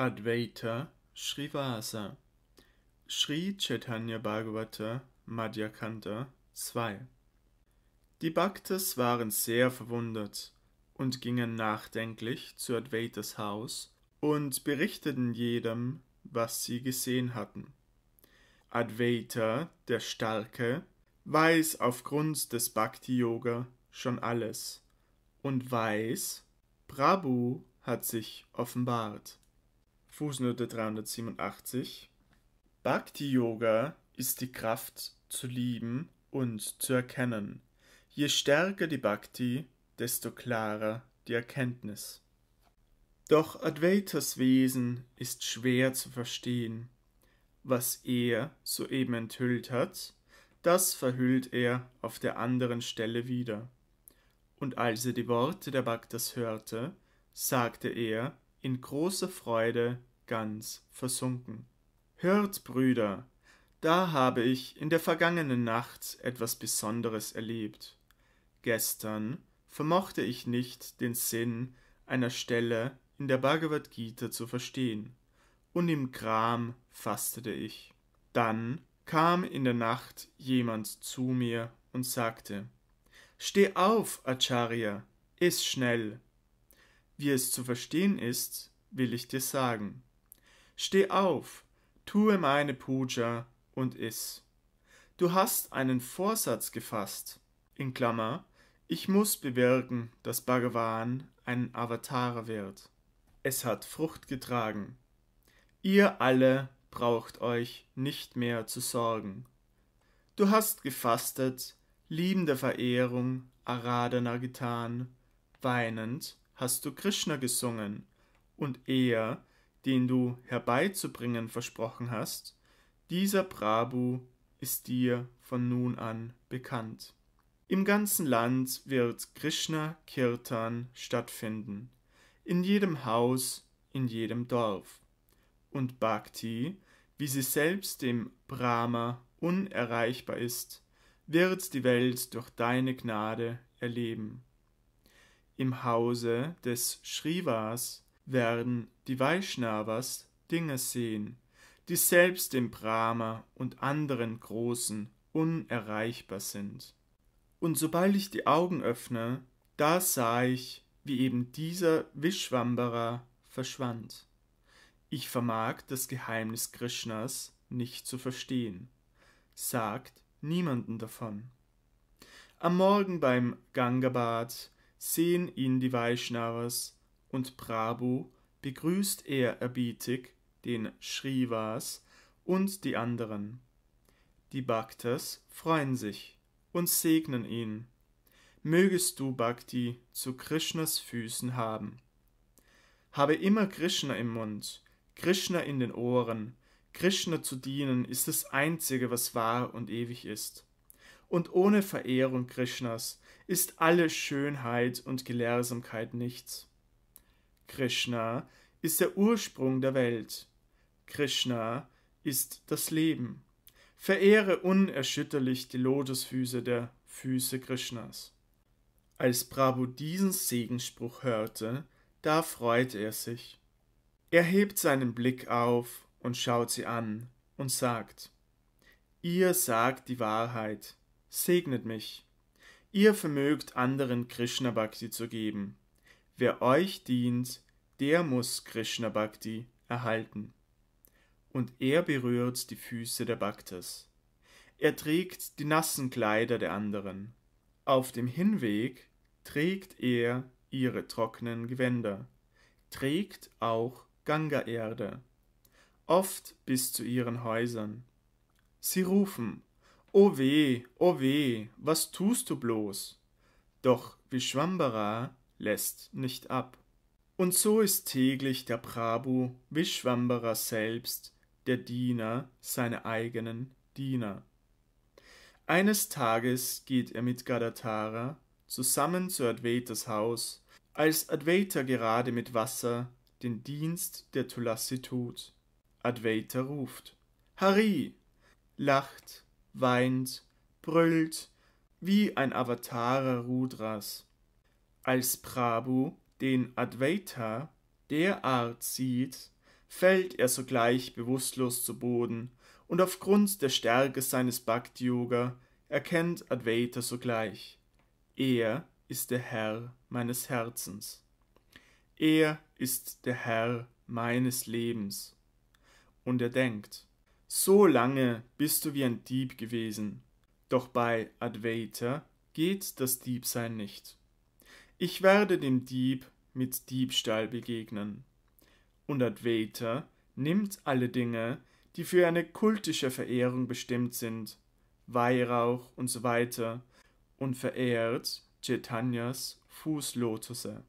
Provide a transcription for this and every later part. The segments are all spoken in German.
Advaita Srivasa Sri Chaitanya Bhagavata Madhyakanta 2 Die Bhaktas waren sehr verwundert und gingen nachdenklich zu Advaitas Haus und berichteten jedem, was sie gesehen hatten. Advaita, der Starke, weiß aufgrund des Bhakti-Yoga schon alles und weiß, Prabhu hat sich offenbart. Fußnote 387. Bhakti Yoga ist die Kraft zu lieben und zu erkennen. Je stärker die Bhakti, desto klarer die Erkenntnis. Doch Advaitas Wesen ist schwer zu verstehen. Was er soeben enthüllt hat, das verhüllt er auf der anderen Stelle wieder. Und als er die Worte der Bhaktas hörte, sagte er in großer Freude ganz versunken. Hört, Brüder, da habe ich in der vergangenen Nacht etwas Besonderes erlebt. Gestern vermochte ich nicht den Sinn einer Stelle in der Bhagavad Gita zu verstehen, und im Gram fastete ich. Dann kam in der Nacht jemand zu mir und sagte Steh auf, Acharya, iss schnell. Wie es zu verstehen ist, will ich dir sagen. Steh auf, tue meine Puja und iss. Du hast einen Vorsatz gefasst. In Klammer, ich muss bewirken, dass Bhagavan ein Avatarer wird. Es hat Frucht getragen. Ihr alle braucht euch nicht mehr zu sorgen. Du hast gefastet, liebende Verehrung, Aradhana getan, weinend hast du Krishna gesungen, und er den du herbeizubringen versprochen hast, dieser Prabhu ist dir von nun an bekannt. Im ganzen Land wird Krishna Kirtan stattfinden, in jedem Haus, in jedem Dorf. Und Bhakti, wie sie selbst dem Brahma unerreichbar ist, wird die Welt durch deine Gnade erleben. Im Hause des Shrivas werden die Vaishnavas Dinge sehen, die selbst dem Brahma und anderen Großen unerreichbar sind. Und sobald ich die Augen öffne, da sah ich, wie eben dieser Vishwambara verschwand. Ich vermag das Geheimnis Krishnas nicht zu verstehen, sagt niemanden davon. Am Morgen beim Gangabad sehen ihn die Vaishnavas und Prabhu begrüßt ehrerbietig den Srivas und die anderen. Die Bhaktas freuen sich und segnen ihn. Mögest du Bhakti zu Krishnas Füßen haben. Habe immer Krishna im Mund, Krishna in den Ohren. Krishna zu dienen ist das Einzige, was wahr und ewig ist. Und ohne Verehrung Krishnas ist alle Schönheit und Gelehrsamkeit nichts. Krishna ist der Ursprung der Welt. Krishna ist das Leben. Verehre unerschütterlich die Lotusfüße der Füße Krishnas. Als Prabhu diesen Segensspruch hörte, da freut er sich. Er hebt seinen Blick auf und schaut sie an und sagt, Ihr sagt die Wahrheit, segnet mich. Ihr vermögt anderen Krishna Bhakti zu geben. Wer euch dient, der muss Krishna Bhakti erhalten. Und er berührt die Füße der Bhaktas. Er trägt die nassen Kleider der anderen. Auf dem Hinweg trägt er ihre trockenen Gewänder, trägt auch Ganga-Erde, oft bis zu ihren Häusern. Sie rufen, O weh, o weh, was tust du bloß? Doch Vishwambara lässt nicht ab. Und so ist täglich der Prabhu Vishwambara selbst der Diener seiner eigenen Diener. Eines Tages geht er mit Gadatara zusammen zu Advaitas Haus, als Advaita gerade mit Wasser den Dienst der Tulasi tut. Advaita ruft Hari, lacht, weint, brüllt wie ein Avatara Rudras als Prabhu den Advaita derart sieht, fällt er sogleich bewusstlos zu Boden und aufgrund der Stärke seines Bhakti Yoga erkennt Advaita sogleich. Er ist der Herr meines Herzens. Er ist der Herr meines Lebens. Und er denkt, so lange bist du wie ein Dieb gewesen. Doch bei Advaita geht das Diebsein nicht. Ich werde dem Dieb mit Diebstahl begegnen. Und Advaita nimmt alle Dinge, die für eine kultische Verehrung bestimmt sind, Weihrauch und so weiter, und verehrt Chaitanyas Fußlotusse.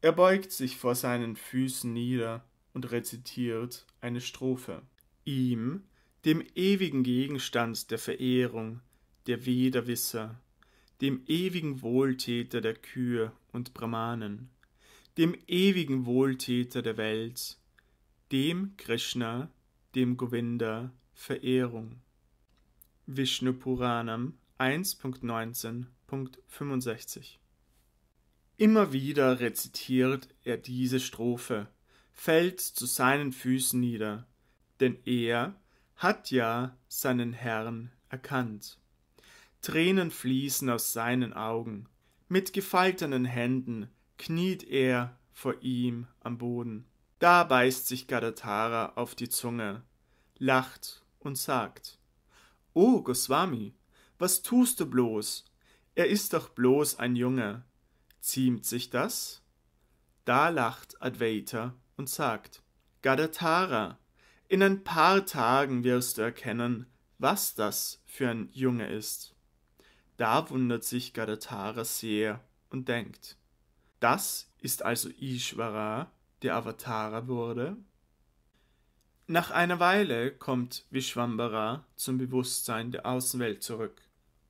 Er beugt sich vor seinen Füßen nieder und rezitiert eine Strophe. Ihm, dem ewigen Gegenstand der Verehrung, der Vederwisser, dem ewigen Wohltäter der Kühe und Brahmanen, dem ewigen Wohltäter der Welt, dem Krishna, dem Govinda, Verehrung. Vishnu Puranam 1.19.65 Immer wieder rezitiert er diese Strophe, fällt zu seinen Füßen nieder, denn er hat ja seinen Herrn erkannt. Tränen fließen aus seinen Augen. Mit gefaltenen Händen kniet er vor ihm am Boden. Da beißt sich Gadatara auf die Zunge, lacht und sagt: O oh, Goswami, was tust du bloß? Er ist doch bloß ein Junge. Ziemt sich das? Da lacht Advaita und sagt: Gadatara, in ein paar Tagen wirst du erkennen, was das für ein Junge ist. Da wundert sich Gadatara sehr und denkt, das ist also Ishvara, der Avatara wurde? Nach einer Weile kommt Vishwambara zum Bewusstsein der Außenwelt zurück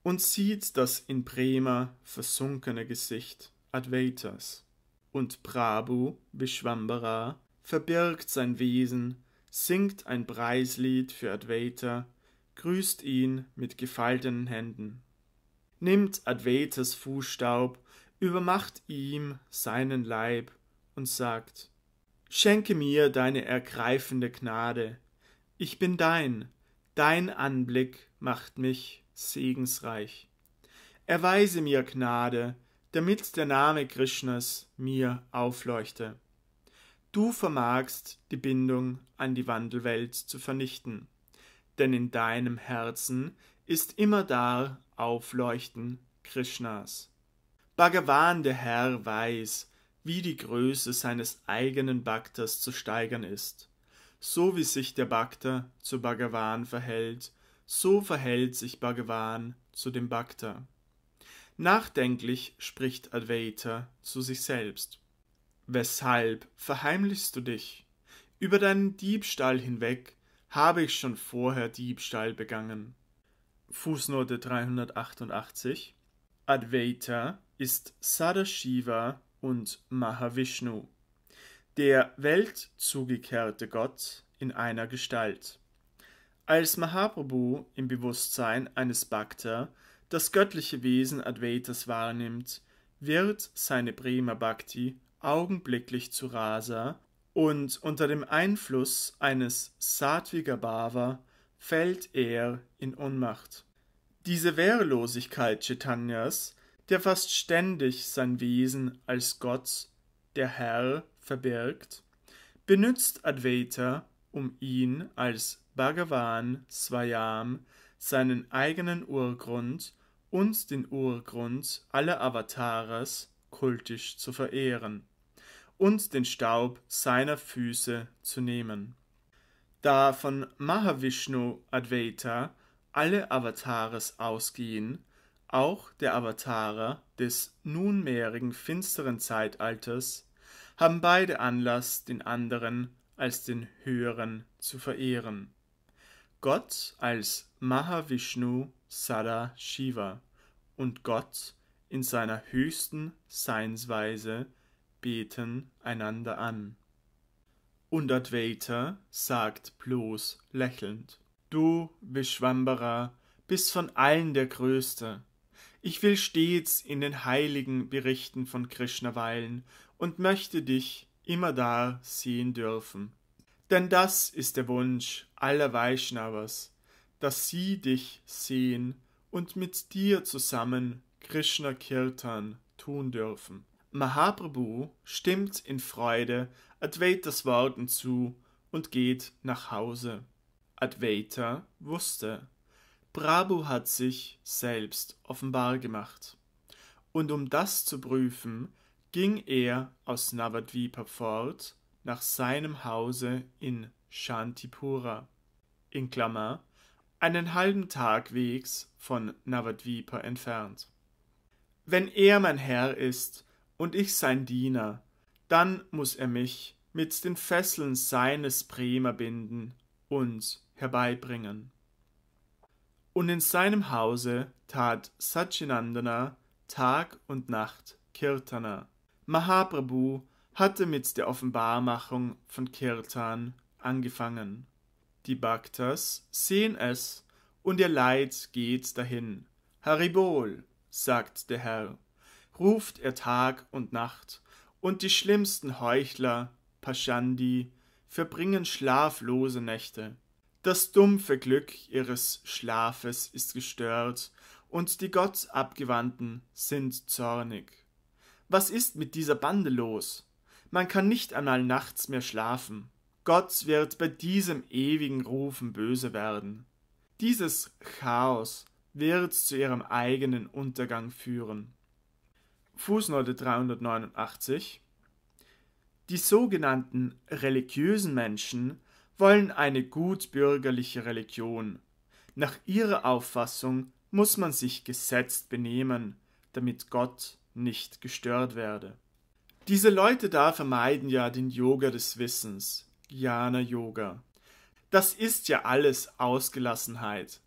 und sieht das in Prema versunkene Gesicht Advaitas. Und Prabhu, Vishwambara, verbirgt sein Wesen, singt ein Preislied für Advaita, grüßt ihn mit gefalteten Händen nimmt Advetes Fußstaub, übermacht ihm seinen Leib und sagt, Schenke mir deine ergreifende Gnade, ich bin dein, dein Anblick macht mich segensreich. Erweise mir Gnade, damit der Name Krishnas mir aufleuchte. Du vermagst die Bindung an die Wandelwelt zu vernichten, denn in deinem Herzen ist immer da Aufleuchten Krishnas. Bhagavan der Herr weiß, wie die Größe seines eigenen Bhaktas zu steigern ist. So wie sich der Bhakta zu Bhagavan verhält, so verhält sich Bhagavan zu dem Bhakta. Nachdenklich spricht Advaita zu sich selbst. Weshalb verheimlichst du dich? Über deinen Diebstahl hinweg habe ich schon vorher Diebstahl begangen. Fußnote 388 Advaita ist Sadashiva und Mahavishnu, der Welt zugekehrte Gott in einer Gestalt. Als Mahaprabhu im Bewusstsein eines Bhakta das göttliche Wesen Advaitas wahrnimmt, wird seine Prima Bhakti augenblicklich zu Rasa und unter dem Einfluss eines Sattviger Bhava fällt er in Ohnmacht. Diese Wehrlosigkeit Chaitanyas, der fast ständig sein Wesen als Gott, der Herr, verbirgt, benützt Advaita, um ihn als Bhagavan Swayam, seinen eigenen Urgrund und den Urgrund aller Avataras kultisch zu verehren und den Staub seiner Füße zu nehmen. Da von Mahavishnu Advaita alle Avatares ausgehen, auch der Avatarer des nunmehrigen finsteren Zeitalters, haben beide Anlass, den anderen als den Höheren zu verehren. Gott als Mahavishnu Sada Shiva und Gott in seiner höchsten Seinsweise beten einander an. Und Advaita sagt bloß lächelnd. Du, Vishwambara, bist von allen der Größte. Ich will stets in den heiligen Berichten von Krishna weilen und möchte dich immer da sehen dürfen. Denn das ist der Wunsch aller Vaishnavas, dass sie dich sehen und mit dir zusammen Krishna Kirtan tun dürfen. Mahaprabhu stimmt in Freude Advaitas Worten zu und geht nach Hause. Advaita wusste, Prabhu hat sich selbst offenbar gemacht. Und um das zu prüfen, ging er aus Navadvipa fort nach seinem Hause in Shantipura, in Klammer, einen halben Tag Wegs von Navadvipa entfernt. Wenn er mein Herr ist und ich sein Diener, dann muß er mich mit den Fesseln seines Bremer binden und herbeibringen. Und in seinem Hause tat Satchinandana Tag und Nacht Kirtana. Mahaprabhu hatte mit der Offenbarmachung von Kirtan angefangen. Die Bhaktas sehen es und ihr Leid geht dahin. Haribol, sagt der Herr, ruft er Tag und Nacht, und die schlimmsten Heuchler, Paschandi, verbringen schlaflose Nächte. Das dumpfe Glück ihres Schlafes ist gestört, und die Gottabgewandten sind zornig. Was ist mit dieser Bande los? Man kann nicht einmal nachts mehr schlafen. Gott wird bei diesem ewigen Rufen böse werden. Dieses Chaos wird zu ihrem eigenen Untergang führen. Fußnote 389 Die sogenannten religiösen Menschen wollen eine gutbürgerliche Religion. Nach ihrer Auffassung muss man sich gesetzt benehmen, damit Gott nicht gestört werde. Diese Leute da vermeiden ja den Yoga des Wissens, Jnana Yoga. Das ist ja alles Ausgelassenheit.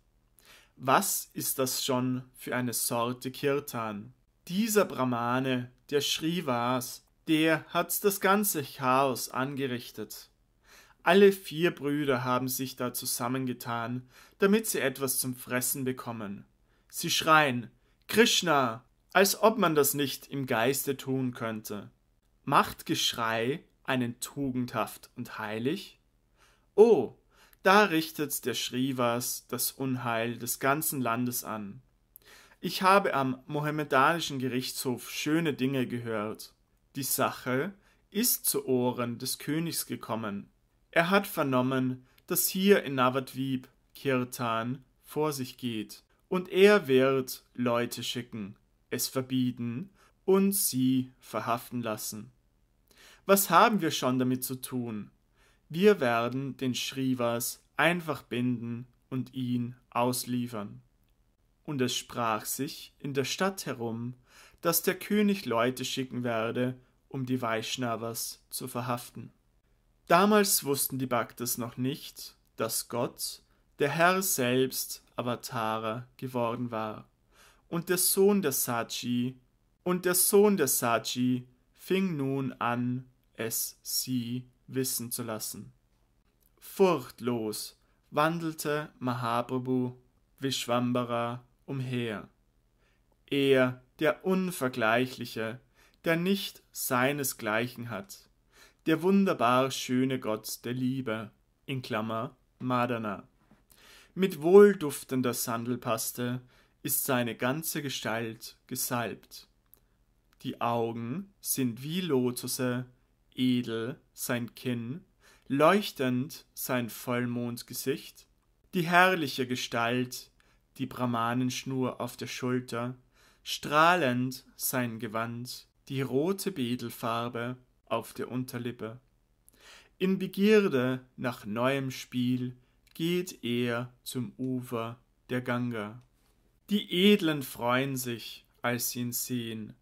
Was ist das schon für eine Sorte Kirtan? Dieser Brahmane, der Shrivas, der hat das ganze Chaos angerichtet. Alle vier Brüder haben sich da zusammengetan, damit sie etwas zum Fressen bekommen. Sie schreien Krishna, als ob man das nicht im Geiste tun könnte. Macht Geschrei einen tugendhaft und heilig? Oh, da richtet der Shrivas das Unheil des ganzen Landes an. Ich habe am mohammedanischen Gerichtshof schöne Dinge gehört. Die Sache ist zu Ohren des Königs gekommen er hat vernommen, dass hier in Navadvip Kirtan vor sich geht, und er wird Leute schicken, es verbieten und sie verhaften lassen. Was haben wir schon damit zu tun? Wir werden den Shrivas einfach binden und ihn ausliefern. Und es sprach sich in der Stadt herum, dass der König Leute schicken werde, um die Vaishnavas zu verhaften. Damals wussten die Bhaktas noch nicht, dass Gott, der Herr selbst, Avatara geworden war und der Sohn der Sachi, und der Sohn der Sachi fing nun an, es sie wissen zu lassen. Furchtlos wandelte Mahaprabhu Vishwambara umher. Er, der Unvergleichliche, der nicht seinesgleichen hat der wunderbar schöne Gott der Liebe, in Klammer Madana. Mit wohlduftender Sandelpaste ist seine ganze Gestalt gesalbt. Die Augen sind wie Lotusse, edel sein Kinn, leuchtend sein Vollmondgesicht, die herrliche Gestalt, die Brahmanenschnur auf der Schulter, strahlend sein Gewand, die rote Bedelfarbe auf der Unterlippe. In Begierde nach neuem Spiel geht er zum Ufer der Ganga. Die Edlen freuen sich, als sie ihn sehen.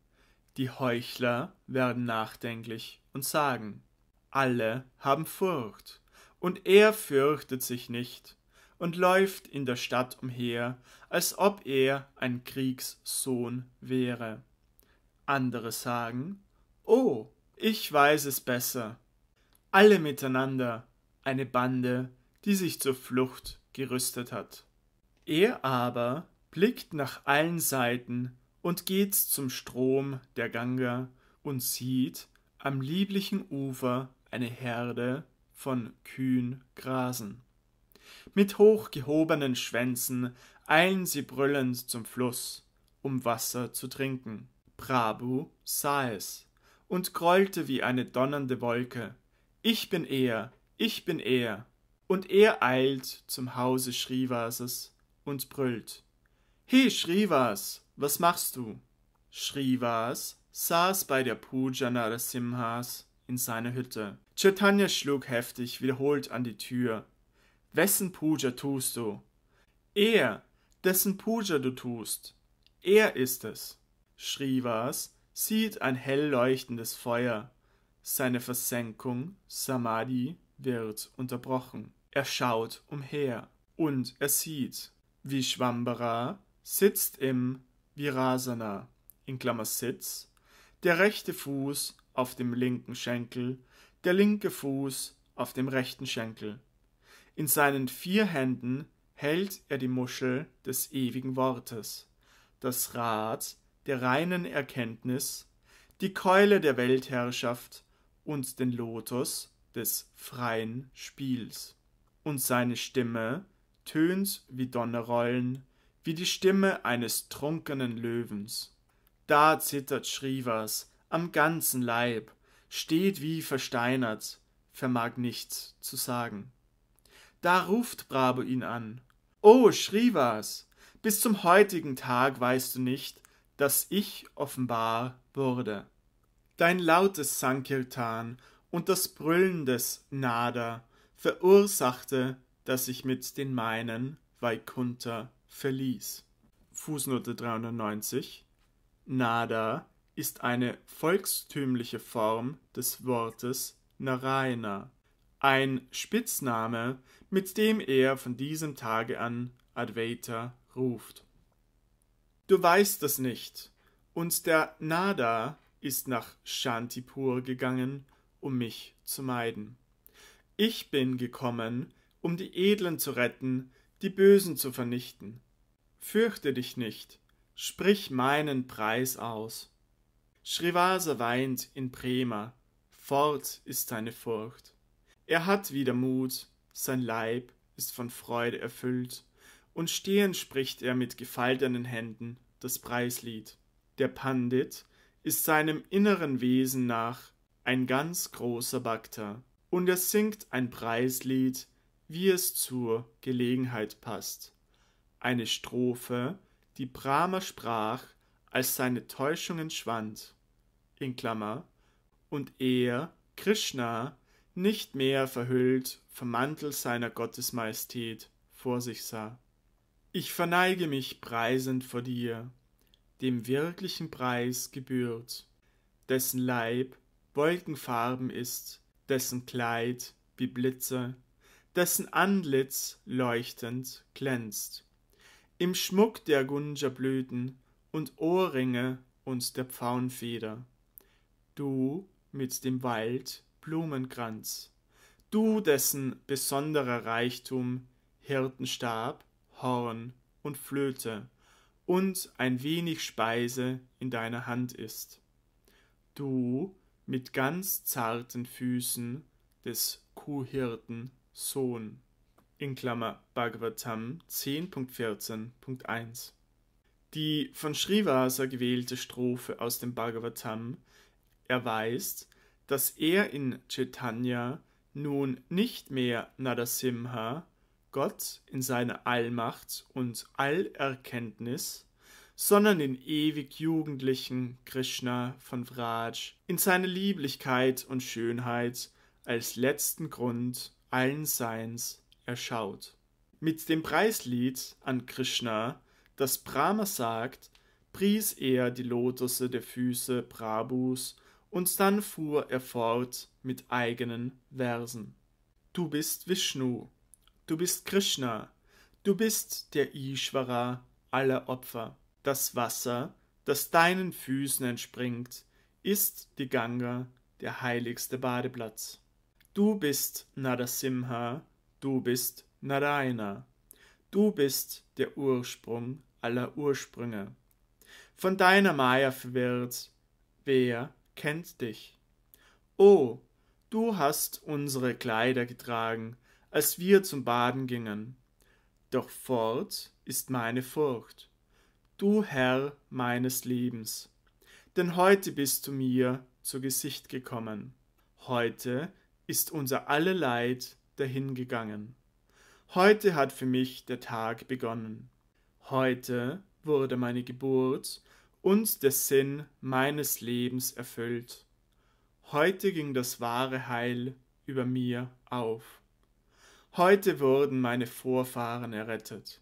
Die Heuchler werden nachdenklich und sagen, alle haben Furcht, und er fürchtet sich nicht und läuft in der Stadt umher, als ob er ein Kriegssohn wäre. Andere sagen, Oh, ich weiß es besser. Alle miteinander eine Bande, die sich zur Flucht gerüstet hat. Er aber blickt nach allen Seiten und geht zum Strom der Ganga und sieht am lieblichen Ufer eine Herde von Kühen grasen. Mit hochgehobenen Schwänzen eilen sie brüllend zum Fluss, um Wasser zu trinken. Prabhu sah es und grollte wie eine donnernde Wolke. Ich bin er, ich bin er. Und er eilt zum Hause Schrivases und brüllt. He, Shrivas, was machst du? Shrivas saß bei der Puja Narasimhas in seiner Hütte. Chaitanya schlug heftig wiederholt an die Tür. Wessen Puja tust du? Er, dessen Puja du tust. Er ist es. Shrivas sieht ein hell leuchtendes Feuer. Seine Versenkung, Samadhi, wird unterbrochen. Er schaut umher und er sieht, wie Schwambara sitzt im Virasana, in Klammer Sitz, der rechte Fuß auf dem linken Schenkel, der linke Fuß auf dem rechten Schenkel. In seinen vier Händen hält er die Muschel des ewigen Wortes, das Rad der reinen Erkenntnis, die Keule der Weltherrschaft und den Lotus des freien Spiels. Und seine Stimme tönt wie Donnerrollen, wie die Stimme eines trunkenen Löwens. Da zittert Shrivas am ganzen Leib, steht wie versteinert, vermag nichts zu sagen. Da ruft Brabo ihn an. O Shrivas, bis zum heutigen Tag weißt du nicht, dass ich offenbar wurde. Dein lautes Sankirtan und das Brüllen des Nada verursachte, dass ich mit den meinen Vaikuntha verließ. Fußnote 390 Nada ist eine volkstümliche Form des Wortes Narayana, ein Spitzname, mit dem er von diesem Tage an Advaita ruft. Du weißt es nicht. Und der Nada ist nach Shantipur gegangen, um mich zu meiden. Ich bin gekommen, um die Edlen zu retten, die Bösen zu vernichten. Fürchte dich nicht, sprich meinen Preis aus. Srivasa weint in Prema, fort ist seine Furcht. Er hat wieder Mut, sein Leib ist von Freude erfüllt und stehend spricht er mit gefalteten Händen das Preislied. Der Pandit ist seinem inneren Wesen nach ein ganz großer Bhakta und er singt ein Preislied, wie es zur Gelegenheit passt. Eine Strophe, die Brahma sprach, als seine Täuschungen schwand, in Klammer, und er, Krishna, nicht mehr verhüllt vom Mantel seiner Gottesmajestät vor sich sah. Ich verneige mich preisend vor dir, dem wirklichen Preis gebührt, dessen Leib Wolkenfarben ist, dessen Kleid wie Blitze, dessen Antlitz leuchtend glänzt. Im Schmuck der Gunja-Blüten und Ohrringe und der Pfauenfeder. Du mit dem Wald Blumenkranz, du dessen besonderer Reichtum Hirtenstab, Horn und Flöte und ein wenig Speise in deiner Hand ist. Du mit ganz zarten Füßen des Kuhhirten Sohn. In Klammer Bhagavatam 10.14.1 Die von Srivasa gewählte Strophe aus dem Bhagavatam erweist, dass er in Chaitanya nun nicht mehr Nadasimha Gott in seiner Allmacht und Allerkenntnis, sondern den ewig jugendlichen Krishna von Vraj in seiner Lieblichkeit und Schönheit als letzten Grund allen Seins erschaut. Mit dem Preislied an Krishna, das Brahma sagt, pries er die Lotusse der Füße Prabhus und dann fuhr er fort mit eigenen Versen. Du bist Vishnu, Du bist Krishna. Du bist der Ishvara aller Opfer. Das Wasser, das deinen Füßen entspringt, ist die Ganga, der heiligste Badeplatz. Du bist Narasimha, du bist Narayana. Du bist der Ursprung aller Ursprünge. Von deiner Maya verwirrt, wer kennt dich? O, oh, du hast unsere Kleider getragen, als wir zum Baden gingen. Doch fort ist meine Furcht, du Herr meines Lebens. Denn heute bist du mir zu Gesicht gekommen. Heute ist unser alle Leid dahingegangen. Heute hat für mich der Tag begonnen. Heute wurde meine Geburt und der Sinn meines Lebens erfüllt. Heute ging das wahre Heil über mir auf. Heute wurden meine Vorfahren errettet.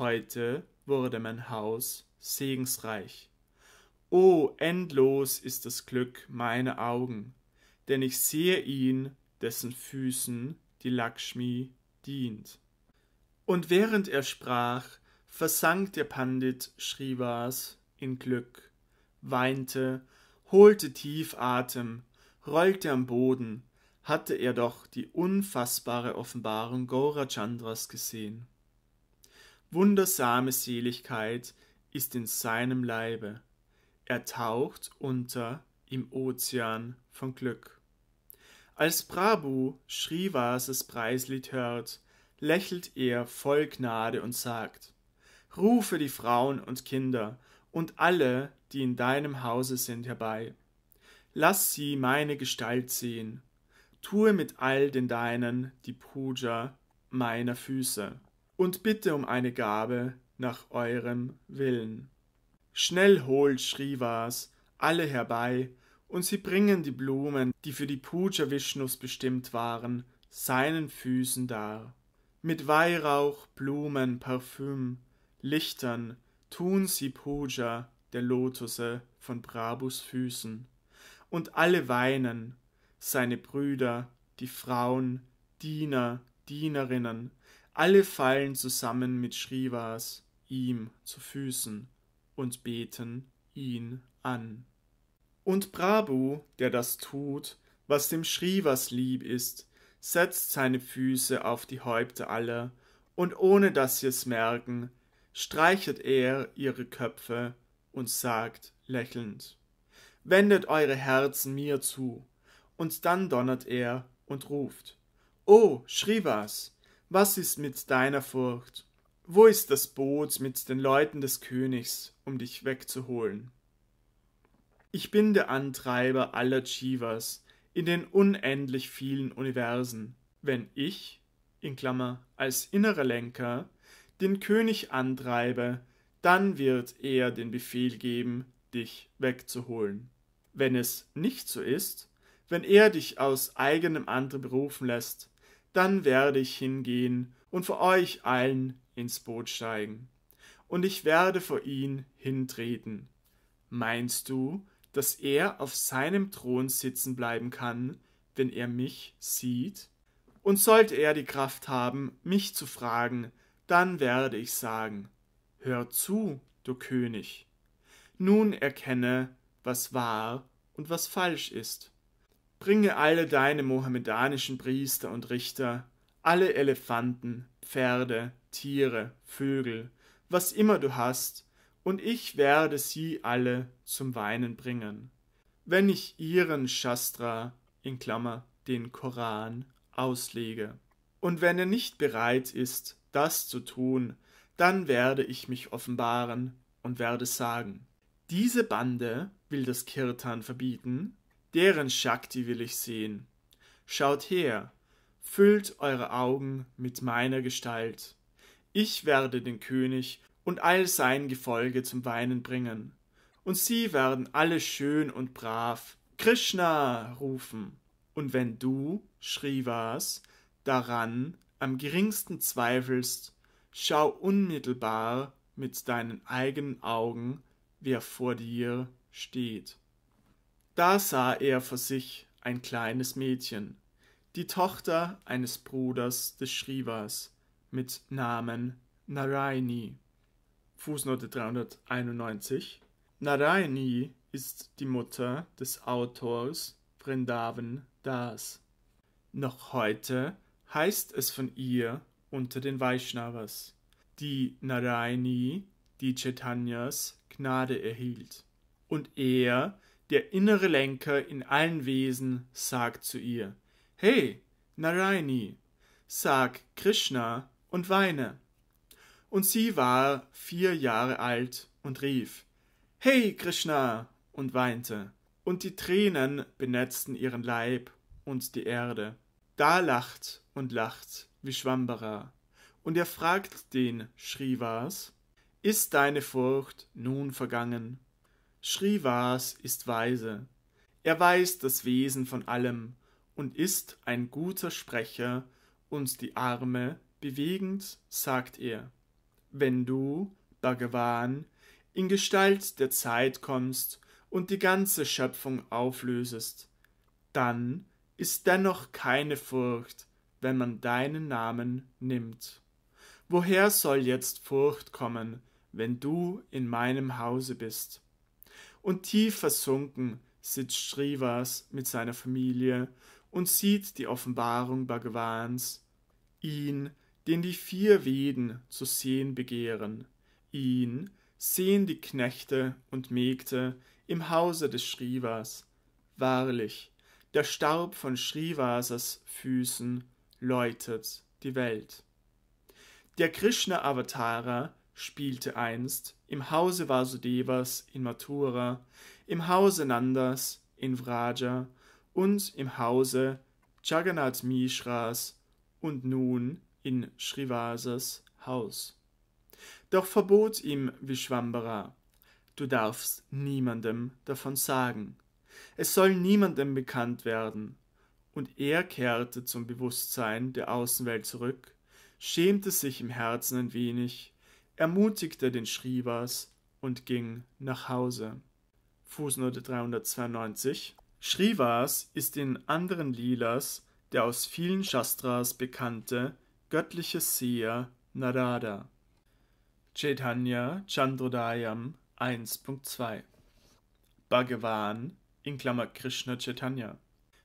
Heute wurde mein Haus segensreich. O, endlos ist das Glück meiner Augen, denn ich sehe ihn, dessen Füßen die Lakshmi dient. Und während er sprach, versank der Pandit Shrivas in Glück, weinte, holte tief Atem, rollte am Boden, hatte er doch die unfassbare Offenbarung Gaurachandras gesehen. Wundersame Seligkeit ist in seinem Leibe. Er taucht unter im Ozean von Glück. Als Prabhu Shrivasas Preislied hört, lächelt er voll Gnade und sagt, Rufe die Frauen und Kinder und alle, die in deinem Hause sind, herbei. Lass sie meine Gestalt sehen tue mit all den Deinen die Puja meiner Füße und bitte um eine Gabe nach eurem Willen. Schnell holt Shrivas alle herbei, und sie bringen die Blumen, die für die Puja Vishnus bestimmt waren, seinen Füßen dar. Mit Weihrauch, Blumen, Parfüm, Lichtern tun sie Puja der Lotusse von Brabus Füßen. Und alle weinen, seine Brüder, die Frauen, Diener, Dienerinnen, alle fallen zusammen mit Shrivas ihm zu Füßen und beten ihn an. Und Prabhu, der das tut, was dem Shrivas lieb ist, setzt seine Füße auf die Häupter aller, und ohne dass sie es merken, streichelt er ihre Köpfe und sagt lächelnd Wendet eure Herzen mir zu, und dann donnert er und ruft. O Shrivas, was ist mit deiner Furcht? Wo ist das Boot mit den Leuten des Königs, um dich wegzuholen? Ich bin der Antreiber aller Chivas in den unendlich vielen Universen, wenn ich, in Klammer, als innerer Lenker, den König antreibe, dann wird er den Befehl geben, dich wegzuholen. Wenn es nicht so ist, wenn er dich aus eigenem Antrieb berufen lässt, dann werde ich hingehen und vor euch allen ins Boot steigen. Und ich werde vor ihn hintreten. Meinst du, dass er auf seinem Thron sitzen bleiben kann, wenn er mich sieht? Und sollte er die Kraft haben, mich zu fragen, dann werde ich sagen, Hör zu, du König. Nun erkenne, was wahr und was falsch ist. Bringe alle deine mohammedanischen Priester und Richter, alle Elefanten, Pferde, Tiere, Vögel, was immer du hast, und ich werde sie alle zum Weinen bringen, wenn ich ihren Shastra, in Klammer, den Koran, auslege. Und wenn er nicht bereit ist, das zu tun, dann werde ich mich offenbaren und werde sagen, diese Bande will das Kirtan verbieten, deren Shakti will ich sehen. Schaut her, füllt eure Augen mit meiner Gestalt. Ich werde den König und all sein Gefolge zum Weinen bringen, und sie werden alle schön und brav Krishna rufen. Und wenn du, Shrivas, daran am geringsten zweifelst, schau unmittelbar mit deinen eigenen Augen, wer vor dir steht. Da sah er vor sich ein kleines Mädchen, die Tochter eines Bruders des Shrivas mit Namen Naraini. Fußnote 391. Naraini ist die Mutter des Autors Vrindavan Das. Noch heute heißt es von ihr unter den Vaishnavas, die Naraini, die Chaitanyas Gnade erhielt. Und er der innere Lenker in allen Wesen sagt zu ihr, Hey, Naraini, sag Krishna und weine. Und sie war vier Jahre alt und rief, Hey, Krishna, und weinte. Und die Tränen benetzten ihren Leib und die Erde. Da lacht und lacht Vishwambara. Und er fragt den Shrivas, ist deine Furcht nun vergangen? Srivas ist weise. Er weiß das Wesen von allem und ist ein guter Sprecher, und die Arme bewegend sagt er. Wenn du, Bhagavan, in Gestalt der Zeit kommst und die ganze Schöpfung auflösest, dann ist dennoch keine Furcht, wenn man deinen Namen nimmt. Woher soll jetzt Furcht kommen, wenn du in meinem Hause bist? und tief versunken sitzt Srivas mit seiner Familie und sieht die Offenbarung Bhagavans, ihn, den die vier Veden zu sehen begehren, ihn sehen die Knechte und Mägde im Hause des Srivas. Wahrlich, der Staub von Srivasas Füßen läutet die Welt. Der Krishna-Avatara spielte einst im Hause Vasudevas in Mathura, im Hause Nandas in Vraja und im Hause Jagannath Mishras und nun in Srivasas Haus. Doch verbot ihm Vishwambara, du darfst niemandem davon sagen. Es soll niemandem bekannt werden. Und er kehrte zum Bewusstsein der Außenwelt zurück, schämte sich im Herzen ein wenig ermutigte den Schriebers und ging nach Hause. Fußnote 392 Shrivas ist in anderen Lilas der aus vielen Shastras bekannte göttliche Seher Narada. Chaitanya Chandrodayam 1.2 Bhagavan in Klammer Krishna Chaitanya.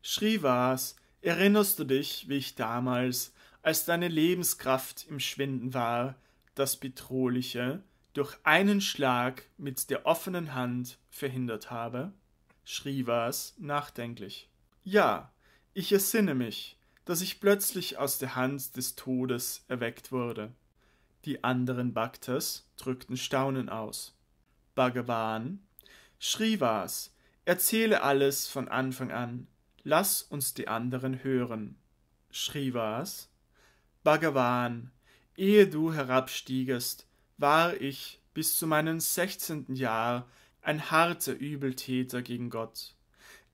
Shrivas, erinnerst du dich, wie ich damals, als deine Lebenskraft im Schwinden war, das Bedrohliche durch einen Schlag mit der offenen Hand verhindert habe? schrie Vas nachdenklich. Ja, ich ersinne mich, dass ich plötzlich aus der Hand des Todes erweckt wurde. Die anderen Bhaktas drückten Staunen aus. Bhagavan, Shrivas, erzähle alles von Anfang an. Lass uns die anderen hören. Shrivas, Bhagavan, Ehe du herabstiegest, war ich bis zu meinem sechzehnten Jahr ein harter Übeltäter gegen Gott.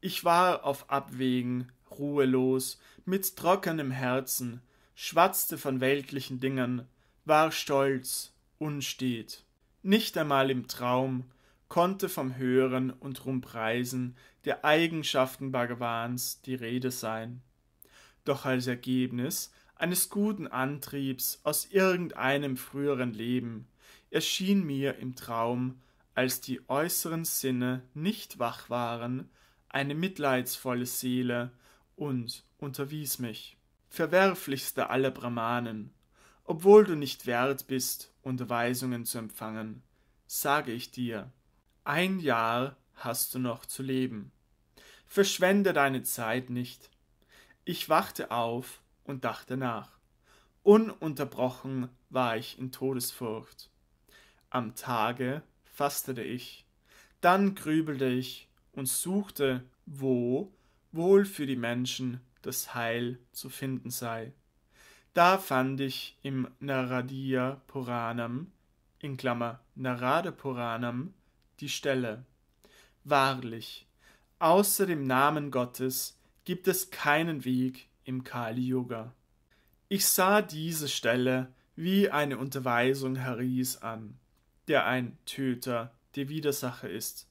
Ich war auf Abwägen, ruhelos, mit trockenem Herzen, schwatzte von weltlichen Dingen, war stolz, unstet. Nicht einmal im Traum konnte vom Hören und Rumpreisen der Eigenschaften Bhagawans die Rede sein doch als Ergebnis eines guten Antriebs aus irgendeinem früheren Leben, erschien mir im Traum, als die äußeren Sinne nicht wach waren, eine mitleidsvolle Seele und unterwies mich. Verwerflichster aller Brahmanen, obwohl du nicht wert bist, Unterweisungen zu empfangen, sage ich dir, ein Jahr hast du noch zu leben. Verschwende deine Zeit nicht, ich wachte auf und dachte nach. Ununterbrochen war ich in Todesfurcht. Am Tage fastete ich, dann grübelte ich und suchte, wo wohl für die Menschen das Heil zu finden sei. Da fand ich im Naradiya Puranam, in Klammer Narada Puranam, die Stelle. Wahrlich, außer dem Namen Gottes gibt es keinen Weg im Kali Yoga. Ich sah diese Stelle wie eine Unterweisung Haris an, der ein Töter der Widersacher ist,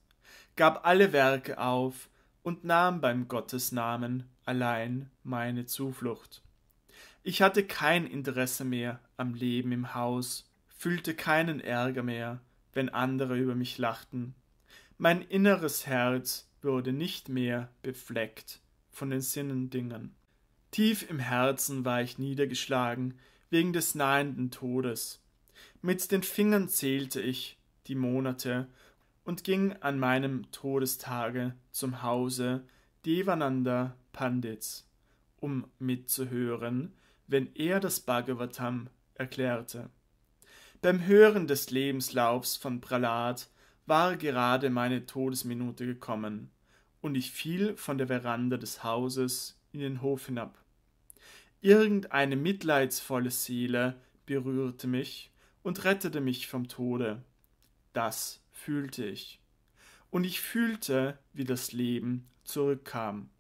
gab alle Werke auf und nahm beim Gottesnamen allein meine Zuflucht. Ich hatte kein Interesse mehr am Leben im Haus, fühlte keinen Ärger mehr, wenn andere über mich lachten. Mein inneres Herz wurde nicht mehr befleckt von den Sinnendingen. Tief im Herzen war ich niedergeschlagen wegen des nahenden Todes. Mit den Fingern zählte ich die Monate und ging an meinem Todestage zum Hause Devananda Pandits, um mitzuhören, wenn er das Bhagavatam erklärte. Beim Hören des Lebenslaufs von Prahlad war gerade meine Todesminute gekommen und ich fiel von der Veranda des Hauses in den Hof hinab. Irgendeine mitleidsvolle Seele berührte mich und rettete mich vom Tode. Das fühlte ich. Und ich fühlte, wie das Leben zurückkam.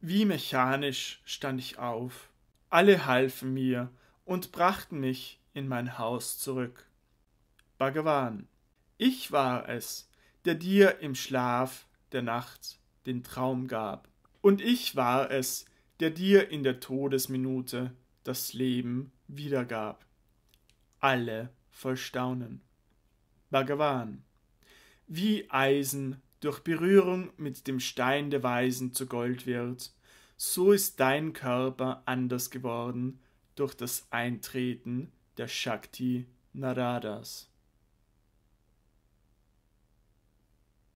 Wie mechanisch stand ich auf. Alle halfen mir und brachten mich in mein Haus zurück. Bhagavan, ich war es, der dir im Schlaf der Nacht den Traum gab. Und ich war es, der dir in der Todesminute das Leben wiedergab. Alle voll Staunen. Bhagavan. Wie Eisen durch Berührung mit dem Stein der Weisen zu Gold wird, so ist dein Körper anders geworden durch das Eintreten der Shakti Naradas.